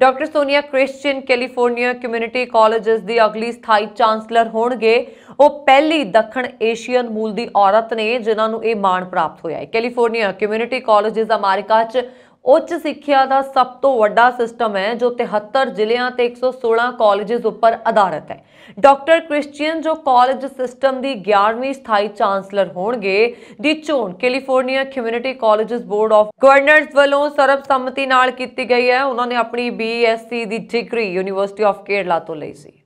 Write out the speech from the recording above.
doctor Sonia Christian California community colleges ਦੀ ਅਗਲੀ ਸਥਾਈ ਚਾਂਸਲਰ ਹੋਣਗੇ ਉਹ ਪਹਿਲੀ ਦੱਖਣ ਏਸ਼ੀਅਨ ਮੂਲ ਦੀ ਔਰਤ ਨੇ ਜਿਨ੍ਹਾਂ ਨੂੰ ਇਹ ਮਾਣ ਪ੍ਰਾਪਤ ਹੋਇਆ ਹੈ ਕੈਲੀਫੋਰਨੀਆ ਕਮਿਊਨਿਟੀ ਕਾਲਜਸ ਅਮਰੀਕਾ 'ਚ ਉੱਚ ਸਿੱਖਿਆ ਦਾ ਸਭ ਤੋਂ ਵੱਡਾ ਸਿਸਟਮ ਹੈ ਜੋ 73 ਜ਼ਿਲ੍ਹਿਆਂ ਤੇ 116 ਕਾਲਜਿਸ ਉੱਪਰ ਆਧਾਰਿਤ ਹੈ ਡਾਕਟਰ ਕ੍ਰਿਸਚੀਅਨ ਜੋ ਕਾਲਜ ਸਿਸਟਮ ਦੀ 11ਵੀਂ ਸਥਾਈ ਚਾਂਸਲਰ ਹੋਣਗੇ ਦੀ ਚੋਣ California community colleges board of governors ਵੱਲੋਂ ਸਰਬਸੰਮਤੀ ਨਾਲ ਕੀਤੀ ਗਈ ਹੈ ਉਹਨਾਂ ਨੇ ਆਪਣੀ ਬੀਐਸਸੀ ਦੀ ਡਿਗਰੀ ਯੂਨੀਵਰਸਿਟੀ ਆਫ ਕੇਰਲਾ ਤੋਂ ਲਈ ਸੀ